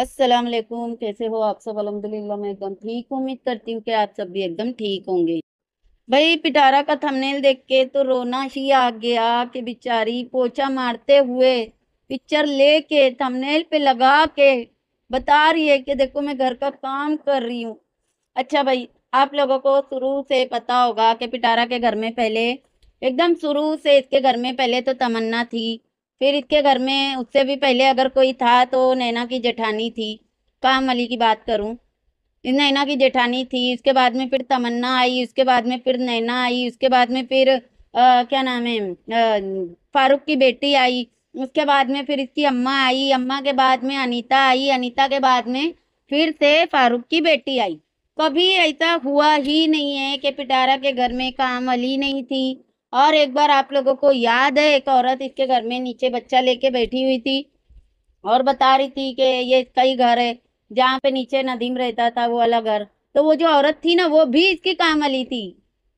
अस्सलाम वालेकुम कैसे हो आप सब अलहमदिल्ला मैं एकदम ठीक उम्मीद करती हूँ कि आप सब भी एकदम ठीक होंगे भाई पिटारा का थंबनेल देख के तो रोना ही आ गया कि बेचारी पोछा मारते हुए पिक्चर लेके थंबनेल पे लगा के बता रही है कि देखो मैं घर का काम कर रही हूँ अच्छा भाई आप लोगों को शुरू से पता होगा कि पिटारा के घर में पहले एकदम शुरू से इसके घर में पहले तो तमन्ना थी फिर इसके घर में उससे भी पहले अगर कोई था तो नैना की जेठानी थी काम अली की बात करूँ इस नैना की जेठानी थी उसके बाद में फिर तमन्ना आई उसके बाद में फिर नैना आई उसके बाद में फिर आ, क्या नाम है फारूक की बेटी आई उसके बाद में फिर इसकी अम्मा आई अम्मा के बाद में अनीता आई अनीता के बाद में फिर से फारूक की बेटी आई कभी ऐसा हुआ ही नहीं है कि पिटारा के घर में काम अली नहीं थी और एक बार आप लोगों को याद है एक औरत इसके घर में नीचे बच्चा लेके बैठी हुई थी और बता रही थी कि ये इसका ही घर है जहाँ पे नीचे नदीम रहता था वो वाला घर तो वो जो औरत थी ना वो भी इसकी काम वाली थी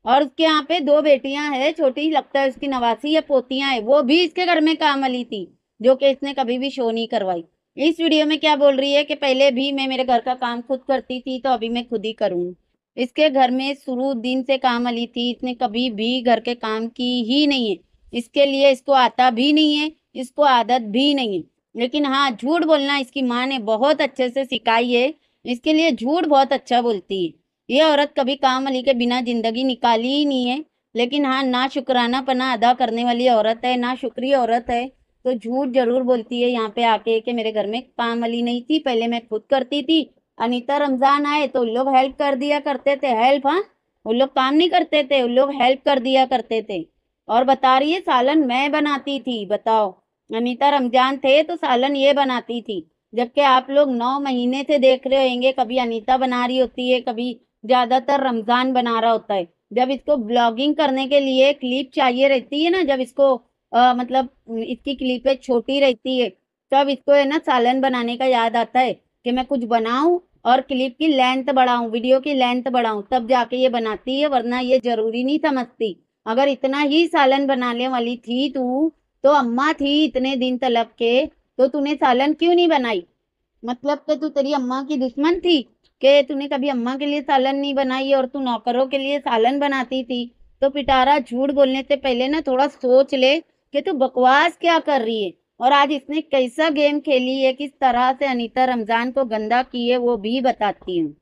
और उसके यहाँ पे दो बेटियां हैं छोटी लगता है उसकी नवासी या पोतियां है वो भी इसके घर में काम वाली थी जो कि इसने कभी भी शो नहीं करवाई इस वीडियो में क्या बोल रही है कि पहले भी मैं मेरे घर का काम खुद करती थी तो अभी मैं खुद ही करूँ इसके घर में शुरू दिन से काम अली थी इसने कभी भी घर के काम की ही नहीं है इसके लिए इसको आता भी नहीं है इसको आदत भी नहीं है लेकिन हाँ झूठ बोलना इसकी माँ ने बहुत अच्छे से सिखाई है इसके लिए झूठ बहुत अच्छा बोलती है ये औरत कभी काम अली के बिना जिंदगी निकाली ही नहीं है लेकिन हाँ ना शुक्राना पना अदा करने वाली औरत है ना शुक्रिया औरत है तो झूठ जरूर बोलती है यहाँ पे आके कि मेरे घर में काम अली नहीं थी पहले मैं खुद करती थी अनिता रमजान आए तो उन लोग हेल्प कर दिया करते थे हेल्प हाँ उन लोग काम नहीं करते थे उन लोग हेल्प कर दिया करते थे और बता रही है सालन मैं बनाती थी बताओ अनिता रमजान थे तो सालन ये बनाती थी जबकि आप लोग नौ महीने से देख रहे होंगे कभी अनिता बना रही होती है कभी ज़्यादातर रमज़ान बना रहा होता है जब इसको ब्लॉगिंग करने के लिए क्लिप चाहिए रहती है ना जब इसको आ, मतलब इसकी क्लिपें छोटी रहती है तब इसको है ना सालन बनाने का याद आता है कि मैं कुछ बनाऊं और क्लिप की लेंथ बढ़ाऊं वीडियो की लेंथ बढ़ाऊं तब जाके ये बनाती है वरना ये जरूरी नहीं समझती अगर इतना ही सालन बनाने वाली थी तू तो अम्मा थी इतने दिन तलब के तो तूने सालन क्यों नहीं बनाई मतलब कि तू तेरी अम्मा की दुश्मन थी कि तूने कभी अम्मा के लिए सालन नहीं बनाई और तू नौकरों के लिए सालन बनाती थी तो पिटारा झूठ बोलने से पहले ना थोड़ा सोच ले कि तू बकवास क्या कर रही है और आज इसने कैसा गेम खेली है किस तरह से अनीता रमज़ान को गंदा किए वो भी बताती हूँ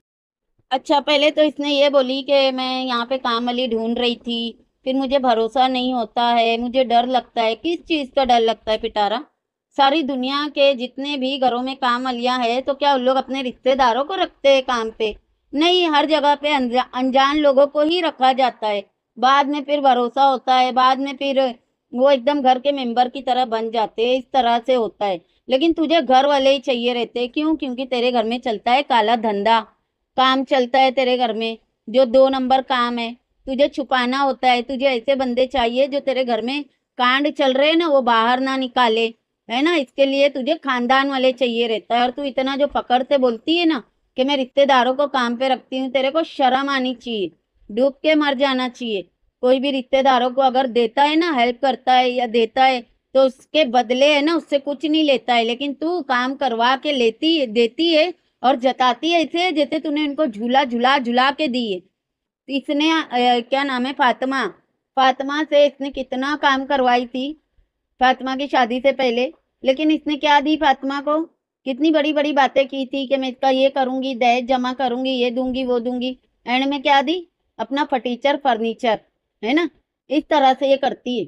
अच्छा पहले तो इसने ये बोली कि मैं यहाँ पे काम वाली ढूंढ रही थी फिर मुझे भरोसा नहीं होता है मुझे डर लगता है किस चीज़ का डर लगता है पिटारा सारी दुनिया के जितने भी घरों में काम वालियाँ हैं तो क्या उन लोग अपने रिश्तेदारों को रखते हैं काम पे नहीं हर जगह पे अनजान लोगों को ही रखा जाता है बाद में फिर भरोसा होता है बाद में फिर वो एकदम घर के मेंबर की तरह बन जाते हैं इस तरह से होता है लेकिन तुझे घर वाले ही चाहिए रहते हैं क्यों क्योंकि तेरे घर में चलता है काला धंधा काम चलता है तेरे घर में जो दो नंबर काम है तुझे छुपाना होता है तुझे ऐसे बंदे चाहिए जो तेरे घर में कांड चल रहे ना वो बाहर ना निकाले है ना इसके लिए तुझे खानदान वाले चाहिए रहता है और तू इतना जो पकड़ से बोलती है ना कि मैं रिश्तेदारों को काम पे रखती हूँ तेरे को शर्म आनी चाहिए डूब के मर जाना चाहिए कोई भी रिश्तेदारों को अगर देता है ना हेल्प करता है या देता है तो उसके बदले है ना उससे कुछ नहीं लेता है लेकिन तू काम करवा के लेती है देती है और जताती है इसे जैसे तूने उनको झूला झूला झूला के दी है इसने क्या नाम है फातिमा फातिमा से इसने कितना काम करवाई थी फातिमा की शादी से पहले लेकिन इसने क्या दी फातिमा को कितनी बड़ी बड़ी बातें की थी कि मैं इसका ये करूंगी दहेज जमा करूंगी ये दूंगी वो दूंगी एंड में क्या दी अपना फर्टीचर फर्नीचर है ना इस तरह से ये करती है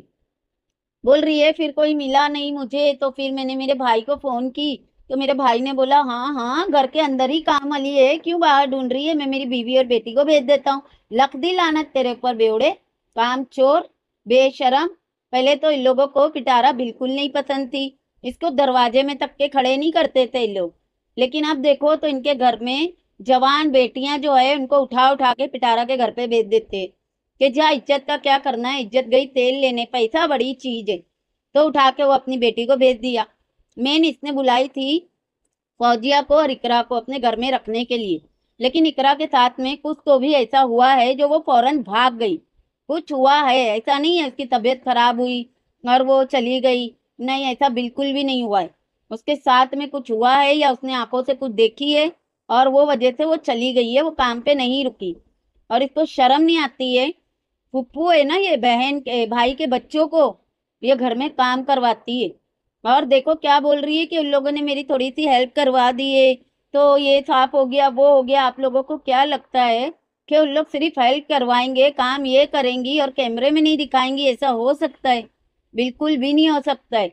बोल रही है फिर कोई मिला नहीं मुझे तो फिर मैंने मेरे भाई को फोन की तो मेरे भाई ने बोला हाँ हाँ घर के अंदर ही काम अली है क्यों बाहर ढूंढ रही है मैं मेरी बीवी और बेटी को भेज देता हूँ लख दी लानत तेरे ऊपर बेवड़े काम चोर बेशरम पहले तो इन लोगों को पिटारा बिल्कुल नहीं पसंद थी इसको दरवाजे में तक के खड़े नहीं करते थे इन लोग लेकिन अब देखो तो इनके घर में जवान बेटियां जो है उनको उठा उठा के पिटारा के घर पे भेज देते कि जा इज्जत का क्या करना है इज्जत गई तेल लेने पैसा बड़ी चीज है तो उठा के वो अपनी बेटी को भेज दिया मेन इसने बुलाई थी फौजिया को और इकरा को अपने घर में रखने के लिए लेकिन इकरा के साथ में कुछ तो भी ऐसा हुआ है जो वो फौरन भाग गई कुछ हुआ है ऐसा नहीं है उसकी तबीयत खराब हुई और वो चली गई नहीं ऐसा बिल्कुल भी नहीं हुआ है उसके साथ में कुछ हुआ है या उसने आंखों से कुछ देखी है और वो वजह से वो चली गई है वो काम पे नहीं रुकी और इसको शर्म नहीं आती है फुप्पू है ना ये बहन के भाई के बच्चों को ये घर में काम करवाती है और देखो क्या बोल रही है कि उन लोगों ने मेरी थोड़ी सी हेल्प करवा दी है तो ये साफ हो गया वो हो गया आप लोगों को क्या लगता है कि उन लोग सिर्फ हेल्प करवाएंगे काम ये करेंगी और कैमरे में नहीं दिखाएंगी ऐसा हो सकता है बिल्कुल भी नहीं हो सकता है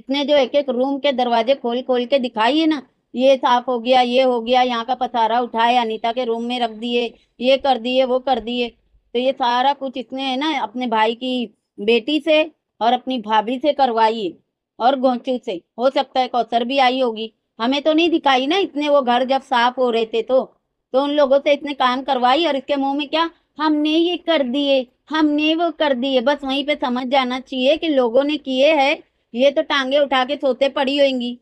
इतने जो एक एक रूम के दरवाजे खोल खोल के दिखाई है ना ये साफ हो गया ये हो गया यहाँ का पसारा उठाए अनीता के रूम में रख दिए ये कर दिए वो कर दिए तो ये सारा कुछ इसने है ना अपने भाई की बेटी से और अपनी भाभी से करवाई और गोचू से हो सकता है कौसर भी आई होगी हमें तो नहीं दिखाई ना इतने वो घर जब साफ हो रहे थे तो तो उन लोगों से इतने काम करवाई और इसके मुंह में क्या हमने ये कर दिए हमने वो कर दिए बस वहीं पे समझ जाना चाहिए कि लोगों ने किए है ये तो टांगे उठा के सोते पड़ी होंगी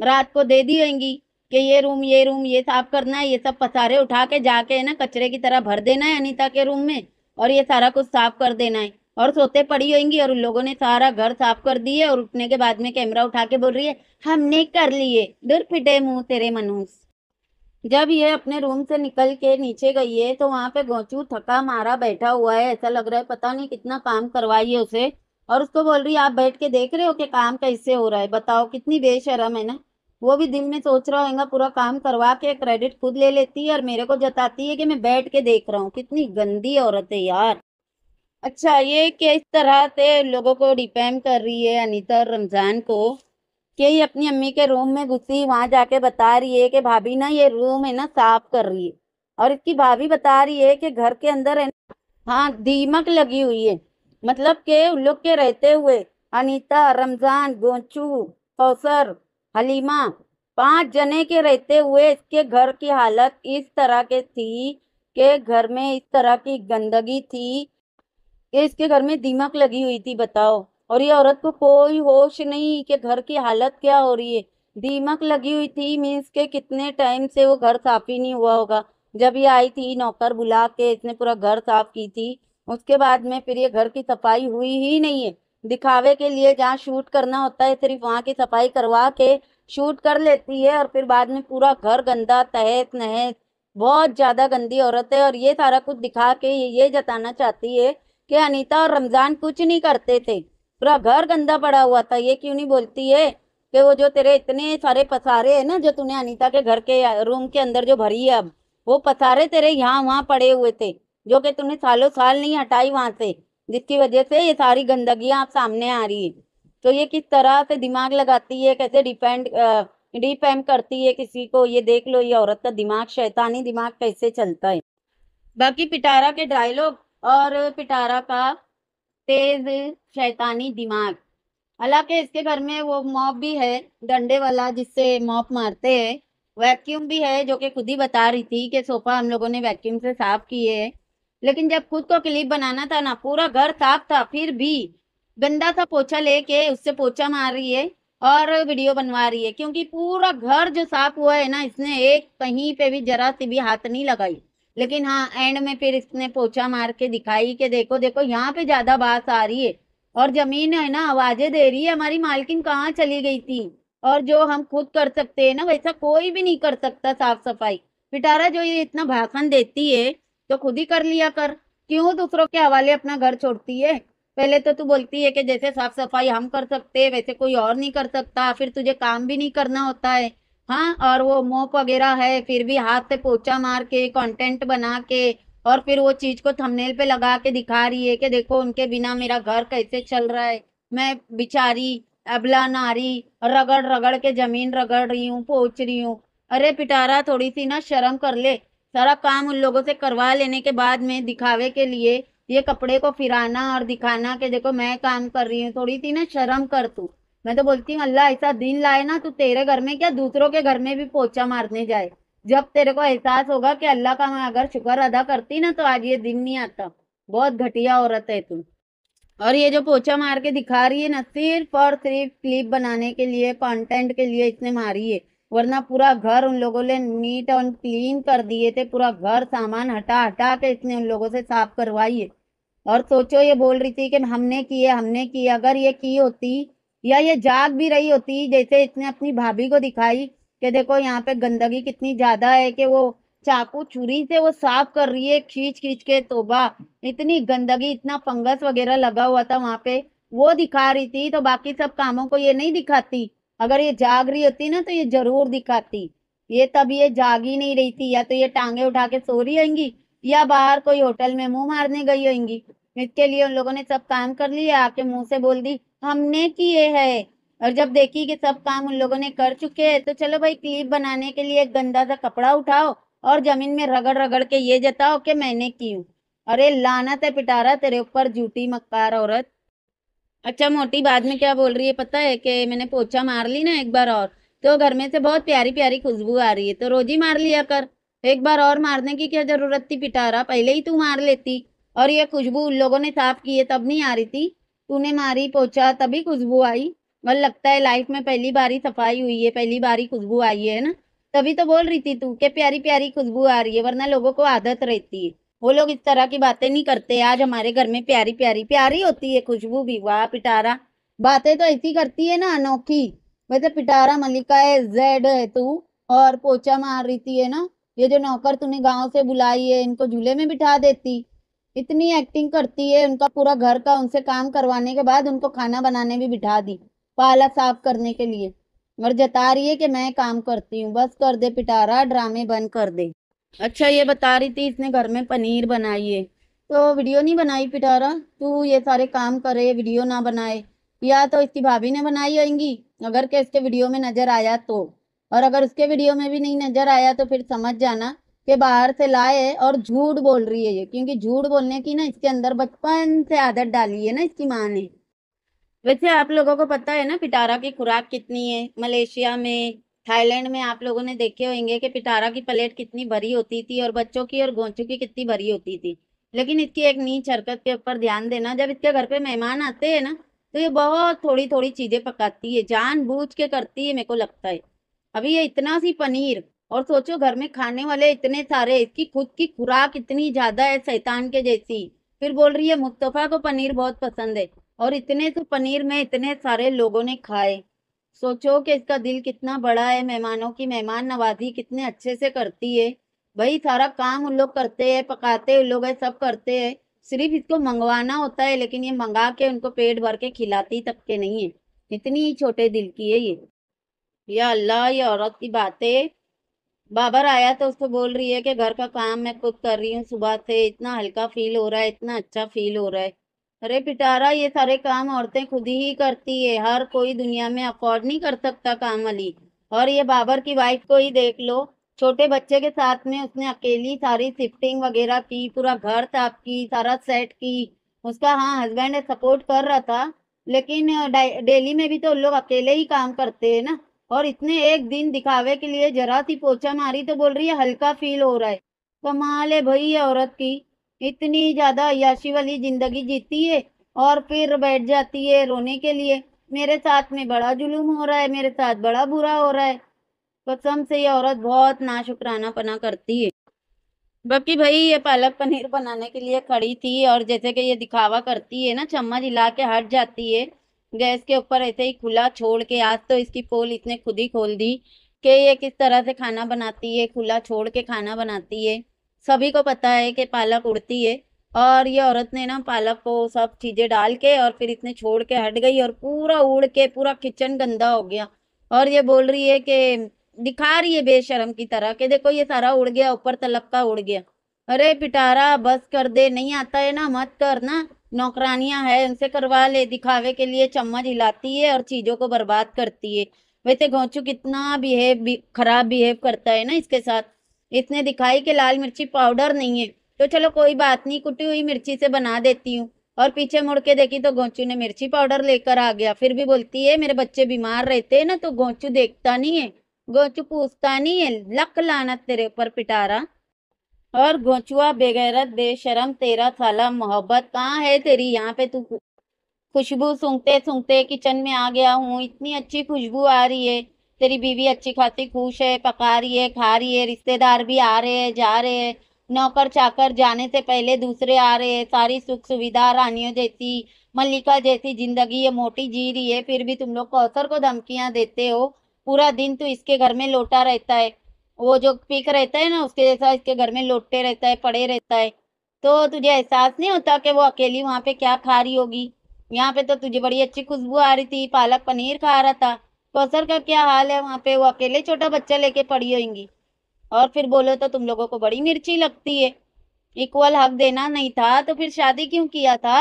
रात को दे दी होंगी कि ये रूम ये रूम ये साफ करना है ये सब पसारे उठा के जाके है ना कचरे की तरह भर देना है अनिता के रूम में और ये सारा कुछ साफ कर देना है और सोते पड़ी होंगी और उन लोगों ने सारा घर साफ कर दिए और उठने के बाद में कैमरा उठा के बोल रही है हमने कर लिए दूर फिटे मुंह तेरे मनूस जब ये अपने रूम से निकल के नीचे गई है तो वहाँ पे गोचू थका मारा बैठा हुआ है ऐसा लग रहा है पता नहीं कितना काम है उसे और उसको बोल रही है आप बैठ के देख रहे हो कि काम कैसे हो रहा है बताओ कितनी बेशरम है ना वो भी दिल में सोच रहा होगा पूरा काम करवा के क्रेडिट खुद ले लेती है और मेरे को जताती है कि मैं बैठ के देख रहा हूँ कितनी गंदी औरत है यार अच्छा ये किस इस तरह से लोगों को डिपेंड कर रही है अनिता और रमज़ान को कि ये अपनी अम्मी के रूम में घुसी वहाँ जाके बता रही है कि भाभी ना ये रूम है ना साफ कर रही है और इसकी भाभी बता रही है कि घर के अंदर है ना हाँ दीमक लगी हुई है मतलब के उन लोग के रहते हुए अनीता रमज़ान गोचू कौसर हलीमा पांच जने के रहते हुए इसके घर की हालत इस तरह के थी के घर में इस तरह की गंदगी थी कि इसके घर में दीमक लगी हुई थी बताओ और ये औरत को कोई होश नहीं कि घर की हालत क्या हो रही है दीमक लगी हुई थी मीन्स के कितने टाइम से वो घर साफ ही नहीं हुआ होगा जब ये आई थी नौकर बुला के इसने पूरा घर साफ की थी उसके बाद में फिर ये घर की सफाई हुई ही नहीं है दिखावे के लिए जहाँ शूट करना होता है सिर्फ वहाँ की सफाई करवा के शूट कर लेती है और फिर बाद में पूरा घर गंदा तहत नहत बहुत ज़्यादा गंदी औरत है और ये सारा कुछ दिखा के ये जताना चाहती है कि अनीता और रमज़ान कुछ नहीं करते थे पूरा घर गंदा पड़ा हुआ था ये क्यों नहीं बोलती है कि वो जो तेरे इतने सारे पसारे हैं ना जो तूने अनीता के घर के रूम के अंदर जो भरी है अब वो पसारे तेरे यहाँ वहाँ पड़े हुए थे जो कि तूने सालों साल नहीं हटाई वहाँ से जिसकी वजह से ये सारी गंदगियाँ आप सामने आ रही है तो ये किस तरह से दिमाग लगाती है कैसे डिपेंड डिपेंड करती है किसी को ये देख लो ये औरत का दिमाग शैतानी दिमाग कैसे चलता है बाकी पिटारा के डायलॉग और पिटारा का तेज शैतानी दिमाग हालांकि इसके घर में वो मॉप भी है डंडे वाला जिससे मॉप मारते हैं वैक्यूम भी है जो कि खुद ही बता रही थी कि सोफा हम लोगों ने वैक्यूम से साफ किए है लेकिन जब खुद को क्लिप बनाना था ना पूरा घर साफ था फिर भी गंदा सा पोछा लेके उससे पोछा मार रही है और वीडियो बनवा रही है क्योंकि पूरा घर जो साफ हुआ है ना इसने एक कहीं पे भी जरा सी भी हाथ नहीं लगाई लेकिन हाँ एंड में फिर इसने पोछा मार के दिखाई कि देखो देखो यहाँ पे ज्यादा बास आ रही है और जमीन है ना आवाजें दे रही है हमारी मालकिन कहाँ चली गई थी और जो हम खुद कर सकते हैं ना वैसा कोई भी नहीं कर सकता साफ सफाई पिटारा जो ये इतना भाषण देती है तो खुद ही कर लिया कर क्यों दूसरों के हवाले अपना घर छोड़ती है पहले तो तू बोलती है कि जैसे साफ सफाई हम कर सकते हैं वैसे कोई और नहीं कर सकता फिर तुझे काम भी नहीं करना होता है हाँ और वो मोप वगैरह है फिर भी हाथ से पोछा मार के कंटेंट बना के और फिर वो चीज को थंबनेल पे लगा के दिखा रही है कि देखो उनके बिना मेरा घर कैसे चल रहा है मैं बिचारी अबला नारी रगड़ रगड़ के जमीन रगड़ रही हूँ पोछ रही हूँ अरे पिटारा थोड़ी सी ना शर्म कर ले सारा काम उन लोगों से करवा लेने के बाद में दिखावे के लिए ये कपड़े को फिराना और दिखाना कि देखो मैं काम कर रही हूँ थोड़ी सी ना शर्म कर तू मैं तो बोलती हूँ अल्लाह ऐसा दिन लाए ना तू तेरे घर में क्या दूसरों के घर में भी पोछा मारने जाए जब तेरे को एहसास होगा कि अल्लाह का मैं अगर शुक्र अदा करती ना तो आज ये दिन नहीं आता बहुत घटिया औरत है तू और ये जो पोछा मार के दिखा रही है ना सिर्फ और सिर्फ क्लिप बनाने के लिए कंटेंट के लिए इसने मारी है वरना पूरा घर उन लोगों ने नीट और क्लीन कर दिए थे पूरा घर सामान हटा हटा के इसने उन लोगों से साफ करवाई है और सोचो ये बोल रही थी कि हमने किए हमने किए अगर ये की होती या ये जाग भी रही होती जैसे इसने अपनी भाभी को दिखाई कि देखो यहाँ पे गंदगी कितनी ज्यादा है कि वो चाकू छुरी से वो साफ कर रही है खींच खींच के तोबा इतनी गंदगी इतना फंगस वगैरह लगा हुआ था वहां पे वो दिखा रही थी तो बाकी सब कामों को ये नहीं दिखाती अगर ये जाग रही होती ना तो ये जरूर दिखाती ये तब ये जाग ही नहीं रही थी या तो ये टांगे उठा के सो रही होंगी या बाहर कोई होटल में मुंह मारने गई होंगी इसके लिए उन लोगों ने सब काम कर लिया आके मुंह से बोल दी हमने किए है और जब देखी कि सब काम उन लोगों ने कर चुके हैं तो चलो भाई क्लिप बनाने के लिए एक गंदा सा कपड़ा उठाओ और जमीन में रगड़ रगड़ के ये जताओ कि मैंने की हूँ अरे लाना ते पिटारा तेरे ऊपर जूटी मक्कार औरत अच्छा मोटी बाद में क्या बोल रही है पता है कि मैंने पोछा मार ली ना एक बार और तो घर में से बहुत प्यारी प्यारी खुशबू आ रही है तो रोज ही मार लिया कर एक बार और मारने की क्या जरूरत थी पिटारा पहले ही तू मार लेती और ये खुशबू उन लोगों ने साफ की है तब नहीं आ रही थी तूने मारी पोछा तभी खुशबू आई और लगता है लाइफ में पहली बारी सफाई हुई है पहली बारी खुशबू आई है ना तभी तो बोल रही थी तू कि प्यारी प्यारी खुशबू आ रही है वरना लोगों को आदत रहती है वो लोग इस तरह की बातें नहीं करते आज हमारे घर में प्यारी प्यारी प्यारी होती है खुशबू भी वाह पिटारा बातें तो ऐसी करती है ना अनोखी वैसे पिटारा मलिका है जेड है तू और पोचा मार रही है ना ये जो नौकर तूने गांव से बुलाई है इनको झूले में बिठा देती इतनी एक्टिंग करती है उनका पूरा घर का उनसे काम करवाने के बाद उनको खाना बनाने भी बिठा दी पालक साफ करने के लिए और जता रही है कि मैं काम करती हूँ बस कर दे पिटारा ड्रामे बंद कर दे अच्छा ये बता रही थी इसने घर में पनीर बनाई है तो वीडियो नहीं बनाई पिटारा तू ये सारे काम करे वीडियो ना बनाए या तो इसकी भाभी ने बनाई होगी अगर के इसके वीडियो में नज़र आया तो और अगर उसके वीडियो में भी नहीं नज़र आया तो फिर समझ जाना कि बाहर से लाए और झूठ बोल रही है ये क्योंकि झूठ बोलने की ना इसके अंदर बचपन से आदत डाली है ना इसकी माँ ने वैसे आप लोगों को पता है ना पिटारा की खुराक कितनी है मलेशिया में थाईलैंड में आप लोगों ने देखे होंगे कि पिटारा की प्लेट कितनी भरी होती थी और बच्चों की और गोंचों की कितनी भरी होती थी लेकिन इसकी एक नीच हरकत के ऊपर ध्यान देना जब इसके घर पे मेहमान आते हैं ना तो ये बहुत थोड़ी थोड़ी चीजें पकाती है बूझ के करती है मेरे को लगता है अभी ये इतना सी पनीर और सोचो घर में खाने वाले इतने सारे इसकी खुद की खुराक इतनी ज्यादा है शैतान के जैसी फिर बोल रही है मुस्तफ़ा को पनीर बहुत पसंद है और इतने से पनीर में इतने सारे लोगों ने खाए सोचो कि इसका दिल कितना बड़ा है मेहमानों की मेहमान नवाजी कितने अच्छे से करती है भाई सारा काम उन लोग करते हैं पकाते उन लोग सब करते हैं सिर्फ इसको मंगवाना होता है लेकिन ये मंगा के उनको पेट भर के खिलाती तक के नहीं है इतनी ही छोटे दिल की है ये या अल्लाह ये औरत की बातें बाबर आया तो उसको बोल रही है कि घर का काम मैं खुद कर रही हूँ सुबह से इतना हल्का फील हो रहा है इतना अच्छा फील हो रहा है अरे पिटारा ये सारे काम औरतें खुद ही करती है हर कोई दुनिया में अफोर्ड नहीं कर सकता काम अली और ये बाबर की वाइफ को ही देख लो छोटे बच्चे के साथ में उसने अकेली सारी शिफ्टिंग वगैरह की पूरा घर साफ की सारा सेट की उसका हाँ हस्बैंड सपोर्ट कर रहा था लेकिन डेली में भी तो लोग अकेले ही काम करते हैं ना और इसने एक दिन दिखावे के लिए जरा सी पोछा मारी तो बोल रही है हल्का फील हो रहा है कमाल है भाई औरत की इतनी ज़्यादा अयाशी वाली ज़िंदगी जीती है और फिर बैठ जाती है रोने के लिए मेरे साथ में बड़ा जुलूम हो रहा है मेरे साथ बड़ा बुरा हो रहा है कसम से ये औरत बहुत नाशुकराना पना करती है बाकी भाई ये पालक पनीर बनाने के लिए खड़ी थी और जैसे कि ये दिखावा करती है ना चम्मच हिला के हट जाती है गैस के ऊपर ऐसे ही खुला छोड़ के आज तो इसकी पोल इसने खुद ही खोल दी कि ये किस तरह से खाना बनाती है खुला छोड़ के खाना बनाती है सभी को पता है कि पालक उड़ती है और ये औरत ने ना पालक को सब चीज़ें डाल के और फिर इतने छोड़ के हट गई और पूरा उड़ के पूरा किचन गंदा हो गया और ये बोल रही है कि दिखा रही है बेशरम की तरह कि देखो ये सारा उड़ गया ऊपर तलब का उड़ गया अरे पिटारा बस कर दे नहीं आता है ना मत कर ना नौकरानियां है उनसे करवा ले दिखावे के लिए चम्मच हिलाती है और चीज़ों को बर्बाद करती है वैसे घोंचू कितना बिहेव भी, खराब बिहेव करता है ना इसके साथ इसने दिखाई कि लाल मिर्ची पाउडर नहीं है तो चलो कोई बात नहीं कुटी हुई मिर्ची से बना देती हूँ और पीछे मुड़ के देखी तो गोचू ने मिर्ची पाउडर लेकर आ गया फिर भी बोलती है मेरे बच्चे बीमार रहते हैं ना तो गोचू देखता नहीं है गोचू पूछता नहीं है लक लाना तेरे ऊपर पिटारा और गोंचुआ बेगैरत बेशरम तेरा थाला मोहब्बत कहाँ है तेरी यहाँ पे तू खुशबू सूंघते सूंघते किचन में आ गया हूँ इतनी अच्छी खुशबू आ रही है तेरी बीवी अच्छी खासी खुश है पका रही है खा रही है रिश्तेदार भी आ रहे हैं जा रहे हैं नौकर चाकर जाने से पहले दूसरे आ रहे हैं सारी सुख सुविधा रानियों जैसी मल्लिका जैसी जिंदगी ये मोटी जी रही है फिर भी तुम लोग कौसर को धमकियां देते हो पूरा दिन तो इसके घर में लोटा रहता है वो जो पिक रहता है ना उसके जैसा इसके घर में लोटते रहता है पड़े रहता है तो तुझे एहसास नहीं होता कि वो अकेली वहाँ पे क्या खा रही होगी यहाँ पे तो तुझे बड़ी अच्छी खुशबू आ रही थी पालक पनीर खा रहा था कौसर का क्या हाल है वहाँ पे वो अकेले छोटा बच्चा लेके पड़ी होंगी और फिर बोलो तो तुम लोगों को बड़ी मिर्ची लगती है इक्वल हक देना नहीं था तो फिर शादी क्यों किया था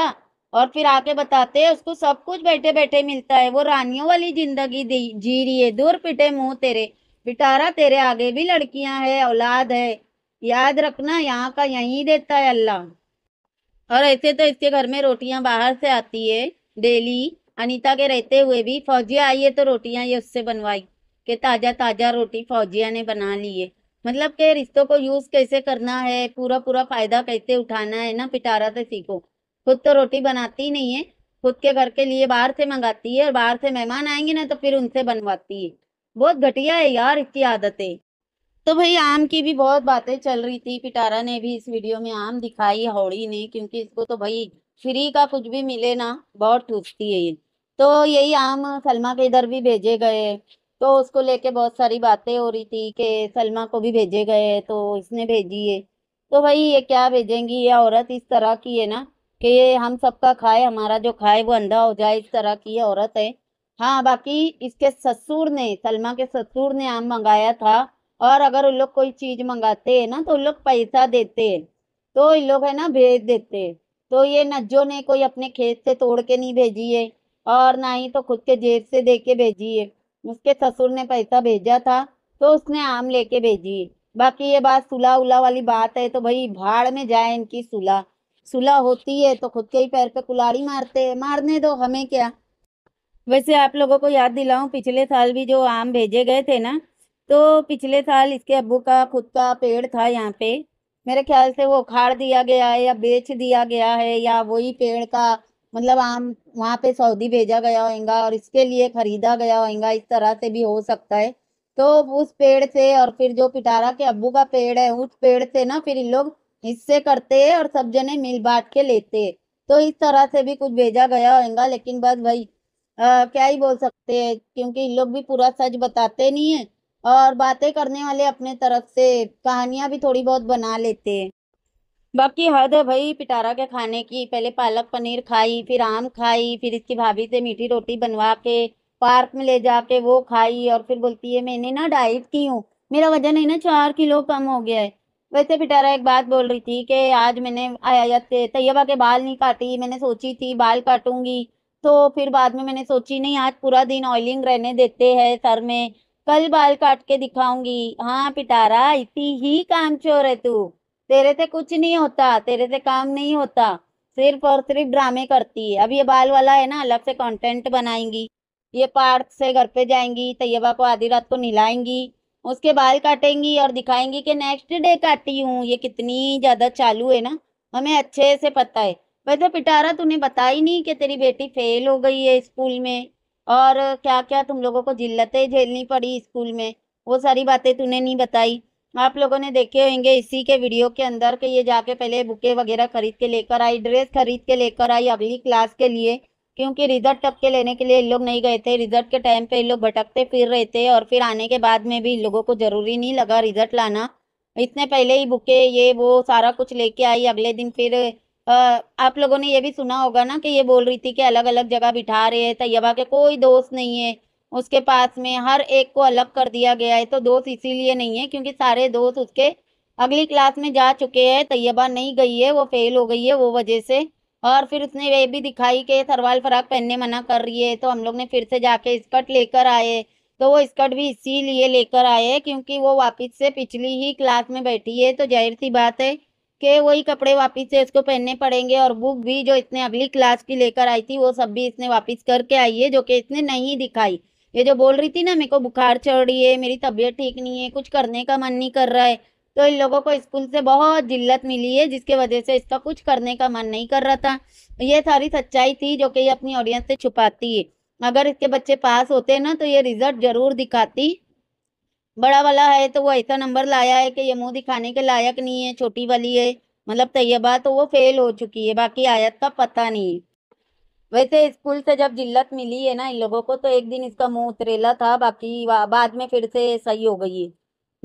और फिर आके बताते हैं उसको सब कुछ बैठे बैठे मिलता है वो रानियों वाली जिंदगी जी रही है दूर पिटे मुंह तेरे पिटारा तेरे आगे भी लड़कियां है औलाद है याद रखना यहाँ का यहीं देता है अल्लाह और ऐसे तो इसके घर में रोटियां बाहर से आती है डेली अनीता के रहते हुए भी फौजिया आई है तो रोटियां ये उससे बनवाई कि ताज़ा ताज़ा रोटी फौजिया ने बना ली है मतलब के रिश्तों को यूज़ कैसे करना है पूरा पूरा फ़ायदा कैसे उठाना है ना पिटारा से तो सीखो खुद तो रोटी बनाती नहीं है खुद के घर के लिए बाहर से मंगाती है और बाहर से मेहमान आएंगे ना तो फिर उनसे बनवाती है बहुत घटिया है यार इसकी आदतें तो भाई आम की भी बहुत बातें चल रही थी पिटारा ने भी इस वीडियो में आम दिखाई हौड़ी ने क्योंकि इसको तो भाई फ्री का कुछ भी मिले ना बहुत ठूसती है ये तो यही आम सलमा के इधर भी भेजे गए तो उसको लेके बहुत सारी बातें हो रही थी कि सलमा को भी भेजे गए तो इसने भेजी है तो भाई ये क्या भेजेंगी ये औरत इस तरह की है ना कि ये हम सबका खाए हमारा जो खाए वो अंधा हो जाए इस तरह की ये औरत है हाँ बाकी इसके ससुर ने सलमा के ससुर ने आम मंगाया था और अगर उन लोग कोई चीज़ मंगाते हैं ना तो उन लोग पैसा देते हैं तो इन लोग है ना भेज देते तो ये नज्जो ने कोई अपने खेत से तोड़ के नहीं भेजी है और ना ही तो खुद के जेब से दे के भेजी है उसके ससुर ने पैसा भेजा था तो उसने आम लेके भेजी बाकी ये बात सुला उला वाली बात है तो भाई भाड़ में जाए इनकी सुला सुला होती है तो खुद के ही पैर पे कुलाड़ी मारते है मारने दो हमें क्या वैसे आप लोगों को याद दिलाऊं पिछले साल भी जो आम भेजे गए थे ना तो पिछले साल इसके अबू का खुद का पेड़ था यहाँ पे मेरे ख्याल से वो उखाड़ दिया गया है या बेच दिया गया है या वही पेड़ का मतलब आम वहाँ पे सऊदी भेजा गया होगा और इसके लिए खरीदा गया होगा इस तरह से भी हो सकता है तो उस पेड़ से और फिर जो पिटारा के अब्बू का पेड़ है उस पेड़ से ना फिर इन लोग हिस्से करते हैं और सब जने मिल बांट के लेते हैं तो इस तरह से भी कुछ भेजा गया होगा लेकिन बस भाई आ, क्या ही बोल सकते हैं क्योंकि इन लोग भी पूरा सच बताते नहीं है और बातें करने वाले अपने तरफ से कहानियां भी थोड़ी बहुत बना लेते हैं बाकी हद है भाई पिटारा के खाने की पहले पालक पनीर खाई फिर आम खाई फिर इसकी भाभी से मीठी रोटी बनवा के पार्क में ले जाके वो खाई और फिर बोलती है मैंने ना डाइट की हूँ मेरा वजन है ना चार किलो कम हो गया है वैसे पिटारा एक बात बोल रही थी कि आज मैंने तैयबा के बाल नहीं काटी मैंने सोची थी बाल काटूंगी तो फिर बाद में मैंने सोची नहीं आज पूरा दिन ऑयलिंग रहने देते हैं सर में कल बाल काट के दिखाऊंगी हाँ पिटारा इसी ही काम चोर है तू तेरे से कुछ नहीं होता तेरे से काम नहीं होता सिर्फ और सिर्फ ड्रामे करती है अब ये बाल वाला है ना अलग से कंटेंट बनाएंगी ये पार्क से घर पे जाएंगी तैयबा को आधी रात को नहलाएंगी उसके बाल काटेंगी और दिखाएंगी कि नेक्स्ट डे काटी हूँ ये कितनी ज़्यादा चालू है ना हमें अच्छे से पता है वैसे पिटारा तूने बता ही नहीं कि तेरी बेटी फेल हो गई है स्कूल में और क्या क्या तुम लोगों को जिल्लतें झेलनी पड़ी स्कूल में वो सारी बातें तूने नहीं बताई आप लोगों ने देखे होंगे इसी के वीडियो के अंदर कि ये जाके पहले बुके वगैरह खरीद के लेकर आई ड्रेस खरीद के लेकर आई अगली क्लास के लिए क्योंकि रिजल्ट तक के लेने के लिए इन लोग नहीं गए थे रिजल्ट के टाइम पे इन लोग भटकते फिर रहे थे और फिर आने के बाद में भी इन लोगों को ज़रूरी नहीं लगा रिजल्ट लाना इतने पहले ही बुके ये वो सारा कुछ लेके आई अगले दिन फिर आ, आप लोगों ने ये भी सुना होगा ना कि ये बोल रही थी कि अलग अलग जगह बिठा रहे हैं तैयबा के कोई दोस्त नहीं है उसके पास में हर एक को अलग कर दिया गया है तो दोस्त इसीलिए नहीं है क्योंकि सारे दोस्त उसके अगली क्लास में जा चुके हैं तैयबा नहीं गई है वो फेल हो गई है वो वजह से और फिर उसने वे भी दिखाई कि सरवाल फराक पहनने मना कर रही है तो हम लोग ने फिर से जाके स्कर्ट लेकर आए तो वो स्कर्ट भी इसीलिए लेकर आए क्योंकि वो वापस से पिछली ही क्लास में बैठी है तो जाहिर सी बात है कि वही कपड़े वापस से इसको पहनने पड़ेंगे और बुक भी जो इसने अगली क्लास की लेकर आई थी वो सब भी इसने वापस करके आई है जो कि इसने नहीं दिखाई ये जो बोल रही थी ना मेरे को बुखार चढ़ रही है मेरी तबीयत ठीक नहीं है कुछ करने का मन नहीं कर रहा है तो इन लोगों को स्कूल से बहुत जिल्लत मिली है जिसके वजह से इसका कुछ करने का मन नहीं कर रहा था ये सारी सच्चाई थी जो कि ये अपनी ऑडियंस से छुपाती है अगर इसके बच्चे पास होते ना तो ये रिजल्ट जरूर दिखाती बड़ा वाला है तो वो ऐसा नंबर लाया है कि ये मुंह दिखाने के लायक नहीं है छोटी वाली है मतलब तैयबा तो वो फेल हो चुकी है बाकी आयत का पता नहीं है वैसे स्कूल से जब जिल्लत मिली है ना इन लोगों को तो एक दिन इसका मुंह उतरेला था बाकी बाद में फिर से सही हो गई है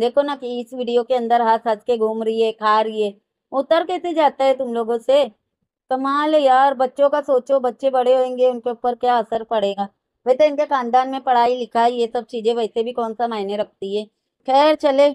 देखो ना कि इस वीडियो के अंदर हंस हंस के घूम रही है खा रही है उतर कैसे जाता है तुम लोगों से कमाल है यार बच्चों का सोचो बच्चे बड़े होंगे उनके ऊपर क्या असर पड़ेगा वैसे इनके खानदान में पढ़ाई लिखाई ये सब चीज़ें वैसे भी कौन सा मायने रखती है खैर चले